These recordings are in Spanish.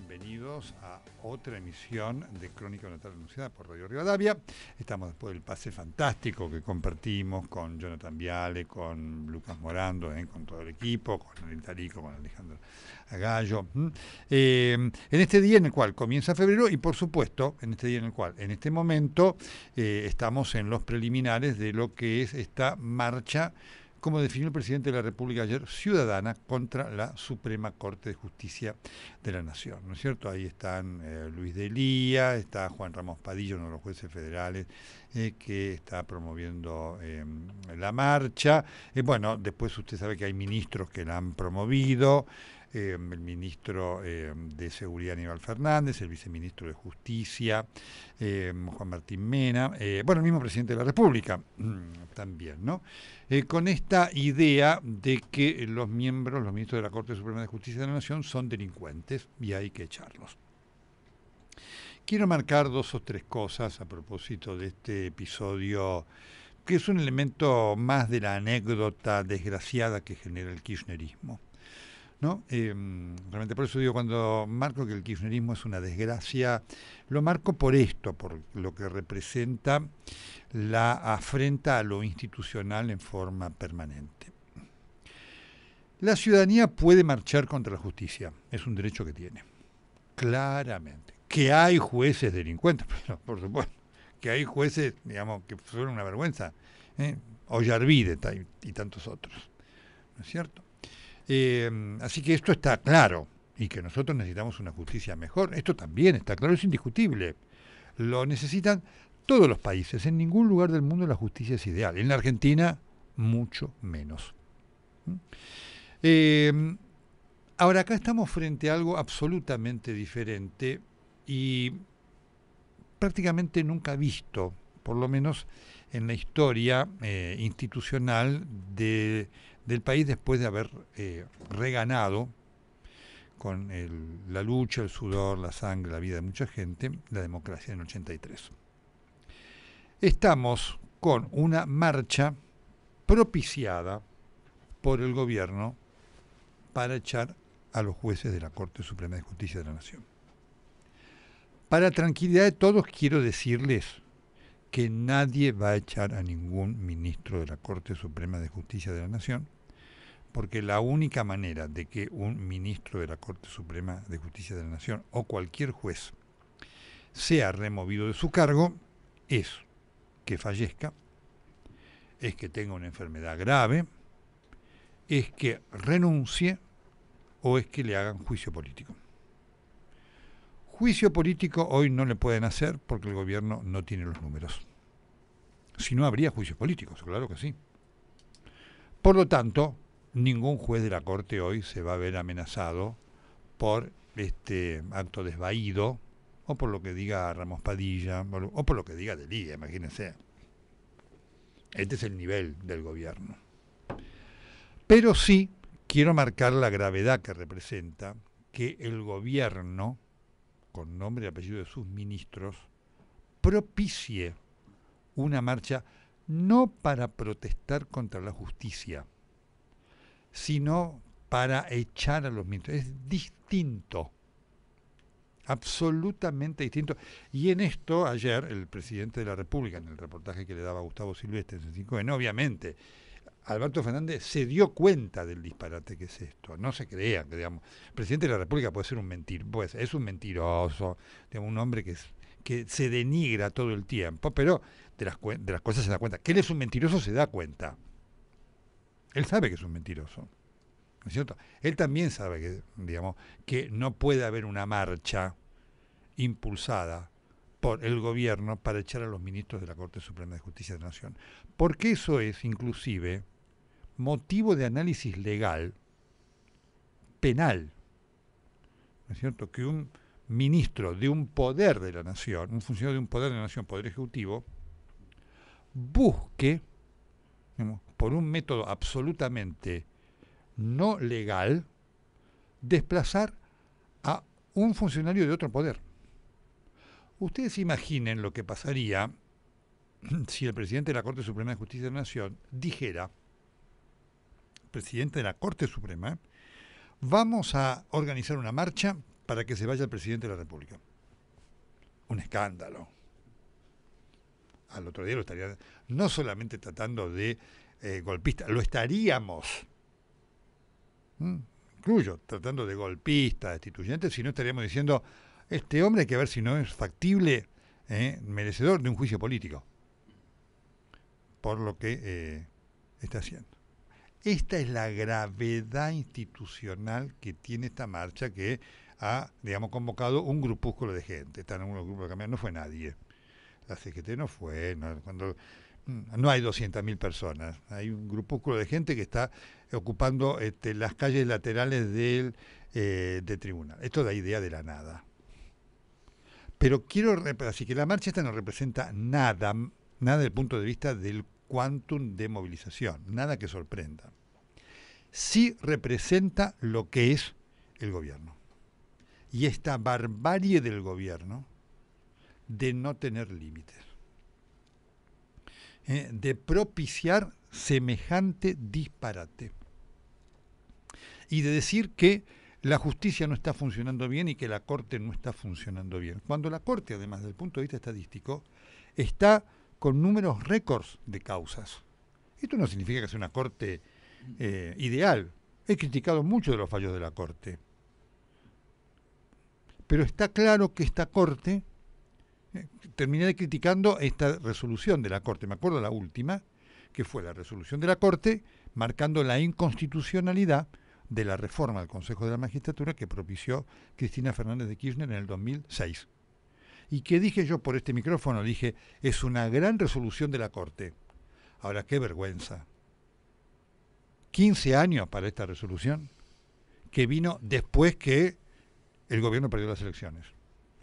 bienvenidos a otra emisión de Crónica Natal Anunciada por Radio Rivadavia. Estamos después del pase fantástico que compartimos con Jonathan Viale, con Lucas Morando, eh, con todo el equipo, con el Tarico, con Alejandro Agallo. Eh, en este día en el cual comienza febrero y por supuesto, en este día en el cual, en este momento, eh, estamos en los preliminares de lo que es esta marcha como definió el presidente de la República ayer, ciudadana contra la Suprema Corte de Justicia de la Nación. ¿No es cierto? Ahí están eh, Luis Luis Lía, está Juan Ramos Padillo, uno de los jueces federales, eh, que está promoviendo em, la marcha. Eh, bueno, después usted sabe que hay ministros que la han promovido. Em, el ministro em, de Seguridad Aníbal Fernández, el viceministro de Justicia em, Juan Martín Mena, eh, bueno, el mismo presidente de la República mm, también, ¿no? Eh, con esta idea de que los miembros, los ministros de la Corte Suprema de Justicia de la Nación son delincuentes y hay que echarlos. Quiero marcar dos o tres cosas a propósito de este episodio que es un elemento más de la anécdota desgraciada que genera el kirchnerismo. ¿no? Em, realmente por eso digo, cuando marco que el kirchnerismo es una desgracia, lo marco por esto, por lo que representa la afrenta a lo institucional en forma permanente. La ciudadanía puede marchar contra la justicia, es un derecho que tiene, claramente. Que hay jueces delincuentes, por supuesto, que hay jueces, digamos, que son una vergüenza, ¿eh? Ollarvide y tantos otros, ¿no es cierto? Em, así que esto está claro y que nosotros necesitamos una justicia mejor. Esto también está claro, es indiscutible. Lo necesitan todos los países. En ningún lugar del mundo la justicia es ideal. En la Argentina, mucho menos. ¿Mm? Em, ahora, acá estamos frente a algo absolutamente diferente y prácticamente nunca visto, por lo menos en la historia eh, institucional del país después de haber eh, reganado con la lucha, el sudor, la sangre, la vida de mucha gente, la democracia en el 83. Estamos con una marcha propiciada por el gobierno para echar a los jueces de la Corte Suprema de Justicia de la Nación. Para tranquilidad de todos quiero decirles que nadie va a echar a ningún ministro de la Corte Suprema de Justicia de la Nación, porque la única manera de que un ministro de la Corte Suprema de Justicia de la Nación o cualquier juez sea removido de su cargo es que fallezca, es que tenga una enfermedad grave, es que renuncie o es que le hagan juicio político. Juicio político hoy no le pueden hacer porque el gobierno no tiene los números. Si no, habría juicios políticos, claro que sí. Por lo tanto, ningún juez de la Corte hoy se va a ver amenazado por este acto desvaído o por lo que diga Ramos Padilla o por lo que diga Delía, imagínense. Este es el nivel del gobierno. Pero sí quiero marcar la gravedad que representa que el gobierno con nombre y apellido de sus ministros, propicie una marcha no para protestar contra la justicia, sino para echar a los ministros. Es distinto, absolutamente distinto. Y en esto ayer el presidente de la República, en el reportaje que le daba Gustavo Silvestre en 5 de obviamente Alberto Fernández se dio cuenta del disparate que es esto. No se crean que, digamos, el presidente de la República puede ser un mentiroso. pues es un mentiroso, un hombre que, se denigra todo el tiempo, pero de las, de las cosas se da cuenta. Que él es un mentiroso se da cuenta. Él sabe que es un mentiroso. ¿No es cierto? Él también sabe que, digamos, que no puede haber una marcha impulsada por el gobierno para echar a los ministros de la Corte Suprema de Justicia de la Nación. Porque eso es inclusive motivo de análisis legal, penal, es cierto? Que un ministro de un poder de la nación, un funcionario de un poder de la nación, poder ejecutivo, busque, por un método absolutamente no legal, desplazar a un funcionario de otro poder. Ustedes imaginen lo que pasaría si el presidente de la Corte Suprema de Justicia de la Nación dijera, presidente de la Corte Suprema, vamos a organizar una marcha para que se vaya el presidente de la República. Un escándalo. Al otro día lo estaría no solamente tratando de eh, golpista, lo estaríamos, incluyo, tratando de golpista, destituyente, sino no estaríamos diciendo, este hombre hay que ver si no es factible, ¿eh? merecedor de un juicio político, por lo que eh, está haciendo. Esta es la gravedad institucional que tiene esta marcha que ha, digamos, convocado un grupúsculo de gente. Están en unos grupos de camiones, no fue nadie. La CGT no fue, no, cuando, mm, no hay 200.000 personas. Hay un grupúsculo de gente que está ocupando este, las calles laterales del eh, de tribunal. Esto da idea de la nada. Pero quiero, así que la marcha esta no representa nada, nada del punto de vista del quantum de movilización, nada que sorprenda. Sí representa lo que es el gobierno. Y esta barbarie del gobierno de no tener límites, ¿eh? de propiciar semejante disparate y de decir que la justicia no está funcionando bien y que la Corte no está funcionando bien. Cuando la Corte, además, del punto de vista estadístico, está con números récords de causas. Esto no significa que sea una corte eh, ideal. He criticado mucho de los fallos de la corte. Pero está claro que esta corte, termina eh, terminé criticando esta resolución de la corte, me acuerdo la última, que fue la resolución de la corte marcando la inconstitucionalidad de la reforma del Consejo de la Magistratura que propició Cristina Fernández de Kirchner en el 2006 y qué dije yo por este micrófono, dije, es una gran resolución de la Corte. Ahora, qué vergüenza. 15 años para esta resolución, que vino después que el gobierno perdió las elecciones.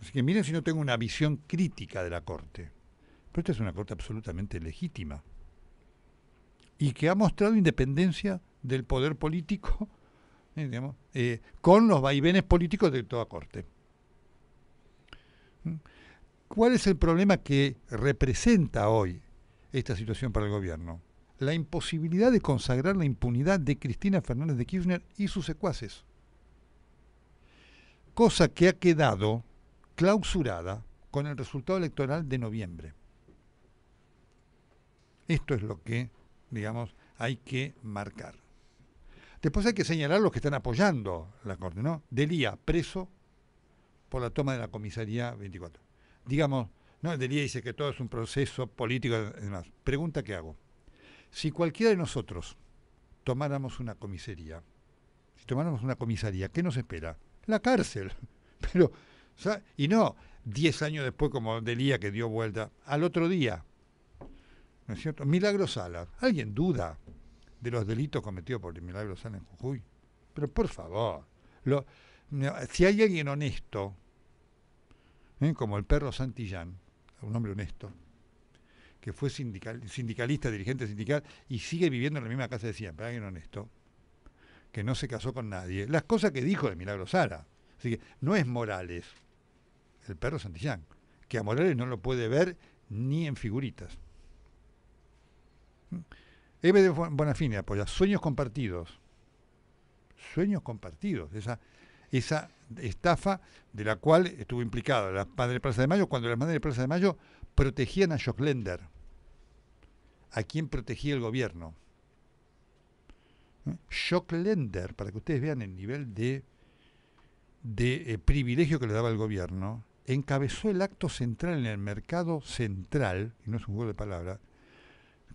Así que miren si no tengo una visión crítica de la Corte. Pero esta es una Corte absolutamente legítima y que ha mostrado independencia del poder político, eh, eh, con los vaivenes políticos de toda Corte. ¿Mm? ¿Cuál es el problema que representa hoy esta situación para el gobierno? La imposibilidad de consagrar la impunidad de Cristina Fernández de Kirchner y sus secuaces. Cosa que ha quedado clausurada con el resultado electoral de noviembre. Esto es lo que, digamos, hay que marcar. Después hay que señalar los que están apoyando la Corte, ¿no? Delía, preso por la toma de la comisaría 24 digamos, no, delía dice que todo es un proceso político y demás. Pregunta que hago. Si cualquiera de nosotros tomáramos una comisaría, si tomáramos una comisaría, ¿qué nos espera? La cárcel. Pero, y no 10 años después como Delía que dio vuelta, al otro día. ¿No es cierto? Milagro Sala. ¿Alguien duda de los delitos cometidos por Milagro Salas en Jujuy? Pero por favor, lo, si hay alguien honesto, ¿Eh? como el perro Santillán, un hombre honesto, que fue sindicalista, dirigente sindical, y sigue viviendo en la misma casa de siempre, alguien honesto, que no se casó con nadie. Las cosas que dijo de Milagro Sara. Así que no es Morales, el perro Santillán, que a Morales no lo puede ver ni en figuritas. ¿Mm? Ebe de Bonafini apoya sueños compartidos. Sueños compartidos, esa esa estafa de la cual estuvo implicada la Madre de Plaza de Mayo, cuando las Madres de Plaza de Mayo protegían a shocklender a quien protegía el gobierno. shocklender para que ustedes vean el nivel de, eh, privilegio que le daba el gobierno, encabezó el acto central en el mercado central, y no es un juego de palabras,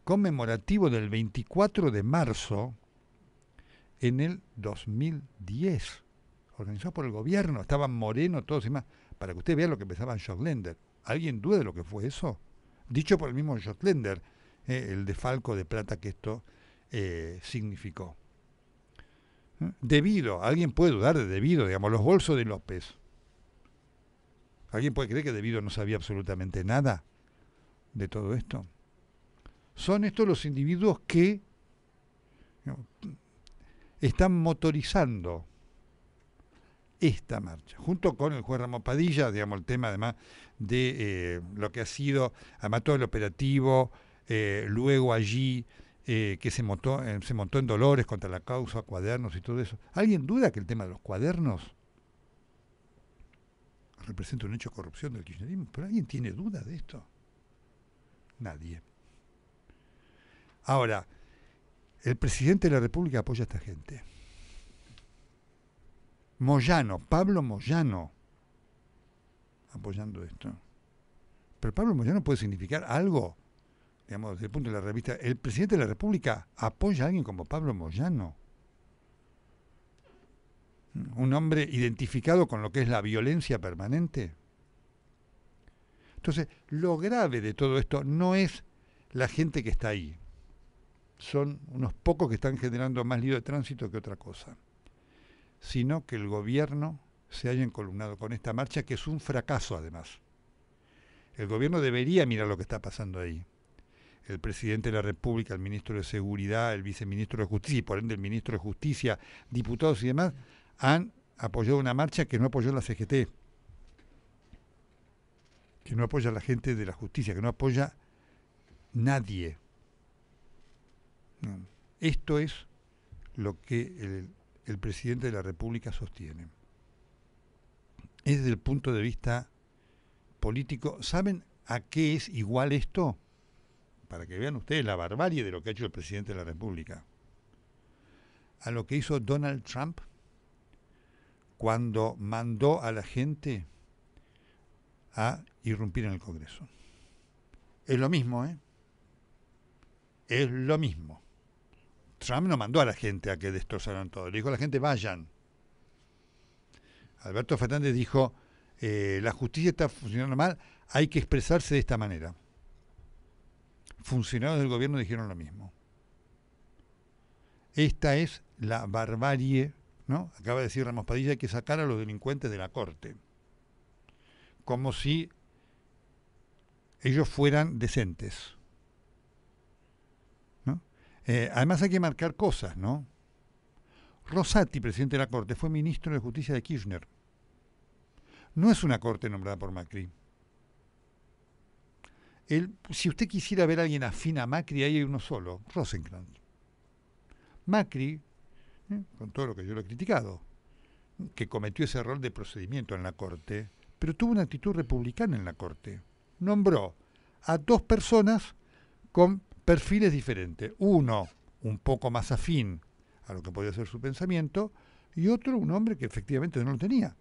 conmemorativo del 24 de marzo en el 2010 organizados por el gobierno, estaban Moreno, todos y demás, para que usted vea lo que pensaba Schottlender. ¿Alguien duda de lo que fue eso? Dicho por el mismo Schotlender, Lender eh, el defalco de plata que esto eh, significó. ¿Eh? Debido, alguien puede dudar de debido, digamos, los bolsos de López. ¿Alguien puede creer que debido no sabía absolutamente nada de todo esto? Son estos los individuos que están motorizando esta marcha, junto con el juez Ramón Padilla, digamos, el tema además de eh, lo que ha sido, además todo el operativo, eh, luego allí eh, que se montó, se montó en Dolores contra la causa, cuadernos y todo eso. ¿Alguien duda que el tema de los cuadernos representa un hecho de corrupción del kirchnerismo? ¿Pero alguien tiene duda de esto? Nadie. Ahora, el presidente de la República apoya a esta gente. Moyano, Pablo Moyano, apoyando esto. Pero Pablo Moyano puede significar algo, digamos, desde el punto de la revista. El presidente de la República apoya a alguien como Pablo Moyano. Un hombre identificado con lo que es la violencia permanente. Entonces, lo grave de todo esto no es la gente que está ahí. Son unos pocos que están generando más lío de tránsito que otra cosa sino que el gobierno se haya encolumnado con esta marcha, que es un fracaso además. El gobierno debería mirar lo que está pasando ahí. El presidente de la República, el ministro de Seguridad, el viceministro de Justicia y por ende el ministro de Justicia, diputados y demás, han apoyado una marcha que no apoyó la CGT, que no apoya a la gente de la justicia, que no apoya nadie. Esto es lo que el el presidente de la República sostiene. Es desde el punto de vista político. ¿Saben a qué es igual esto? Para que vean ustedes la barbarie de lo que ha hecho el presidente de la República. A lo que hizo Donald Trump cuando mandó a la gente a irrumpir en el Congreso. Es lo mismo, ¿eh? Es lo mismo. Trump no mandó a la gente a que destrozaran todo, le dijo a la gente vayan. Alberto Fernández dijo, eh, la justicia está funcionando mal, hay que expresarse de esta manera. Funcionarios del gobierno dijeron lo mismo. Esta es la barbarie, ¿no? Acaba de decir Ramos Padilla, hay que sacar a los delincuentes de la corte. Como si ellos fueran decentes. Eh, además hay que marcar cosas, ¿no? Rosati, presidente de la Corte, fue ministro de Justicia de Kirchner. No es una Corte nombrada por Macri. si usted quisiera ver a alguien afín a Macri, ahí hay uno solo, Rosenkrantz. Macri, eh, con todo lo que yo lo he criticado, que cometió ese error de procedimiento en la Corte, pero tuvo una actitud republicana en la Corte. Nombró a dos personas con perfiles diferentes. Uno, un poco más afín a lo que podía ser su pensamiento, y otro, un hombre que efectivamente no lo tenía.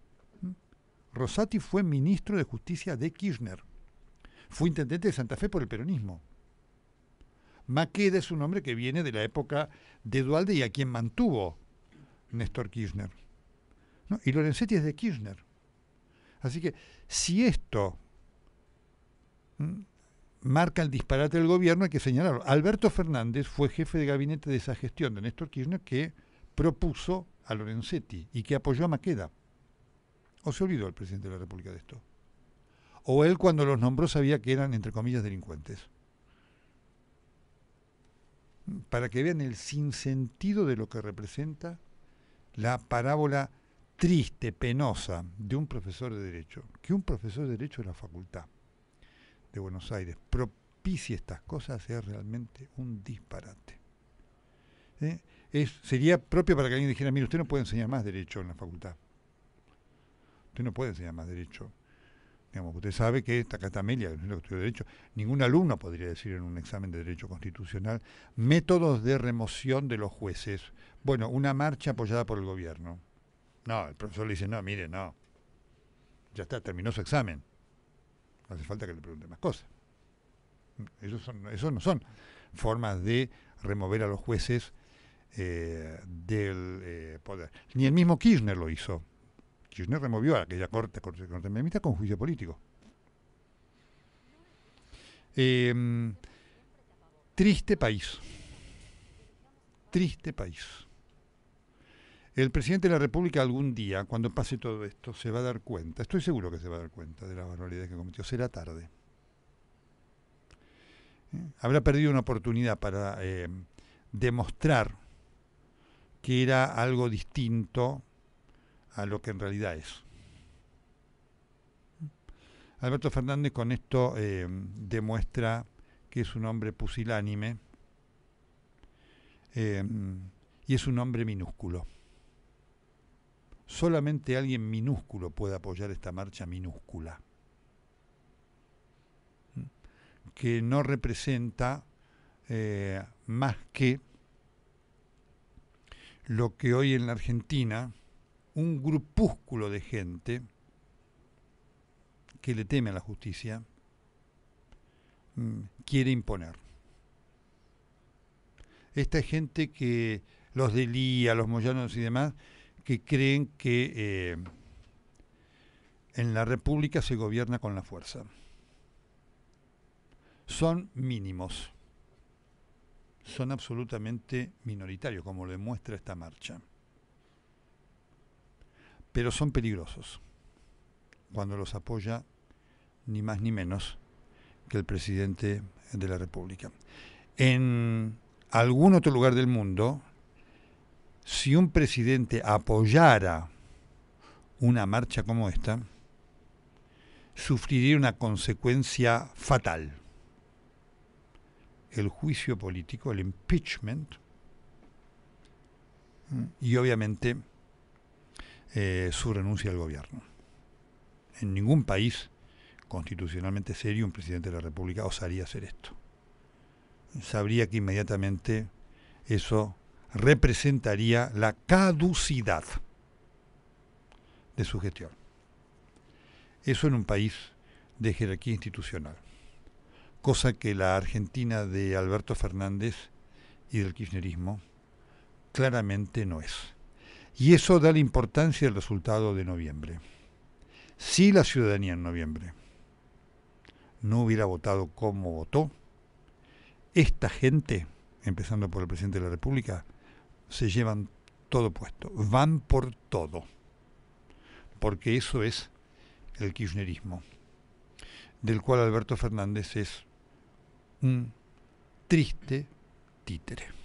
Rosati fue ministro de Justicia de Kirchner. Fue intendente de Santa Fe por el peronismo. Maqueda es un hombre que viene de la época de Dualde y a quien mantuvo Néstor Kirchner. Y Lorenzetti es de Kirchner. Así que si esto marca el disparate del gobierno, hay que señalarlo. Alberto Fernández fue jefe de gabinete de esa gestión de Néstor Kirchner que propuso a Lorenzetti y que apoyó a Maqueda. ¿O se olvidó el presidente de la República de esto? ¿O él cuando los nombró sabía que eran, entre comillas, delincuentes? Para que vean el sinsentido de lo que representa la parábola triste, penosa, de un profesor de derecho, que un profesor de derecho de la facultad de Buenos Aires propicie estas cosas es realmente un disparate. ¿Eh? sería propio para que alguien dijera, mire, usted no puede enseñar más derecho en la facultad. Usted no puede enseñar más derecho. Digamos, usted sabe que esta catamelia, que no es lo que derecho, ningún alumno podría decir en un examen de derecho constitucional métodos de remoción de los jueces. Bueno, una marcha apoyada por el gobierno. No, el profesor le dice, no, mire, no. Ya está, terminó su examen hace falta que le pregunte más cosas. Esos, no son formas de remover a los jueces eh, del eh, poder. Ni el mismo Kirchner lo hizo. Kirchner removió a aquella corte, corte con juicio político. Em, triste país. Triste país. El presidente de la República algún día, cuando pase todo esto, se va a dar cuenta, estoy seguro que se va a dar cuenta de la barbaridad que cometió, será tarde. ¿Eh? Habrá perdido una oportunidad para eh, demostrar que era algo distinto a lo que en realidad es. Alberto Fernández con esto eh, demuestra que es un hombre pusilánime y es un hombre minúsculo. Solamente alguien minúsculo puede apoyar esta marcha minúscula, que no representa eh, más que lo que hoy en la Argentina un grupúsculo de gente que le teme a la justicia mm, quiere imponer. Esta gente que los delía, los moyanos y demás, que creen que eh, en la República se gobierna con la fuerza. Son mínimos, son absolutamente minoritarios, como lo demuestra esta marcha. Pero son peligrosos cuando los apoya ni más ni menos que el presidente de la República. En algún otro lugar del mundo, si un presidente apoyara una marcha como esta, sufriría una consecuencia fatal. El juicio político, el impeachment, mm, y obviamente eh, su renuncia al gobierno. En ningún país constitucionalmente serio un presidente de la República osaría hacer esto. Sabría que inmediatamente eso representaría la caducidad de su gestión. Eso en un país de jerarquía institucional, cosa que la Argentina de Alberto Fernández y del kirchnerismo claramente no es. Y eso da la importancia del resultado de noviembre. Si la ciudadanía en noviembre no hubiera votado como votó, esta gente, empezando por el presidente de la República, se llevan todo puesto, van por todo, porque eso es el kirchnerismo, del cual Alberto Fernández es un triste títere.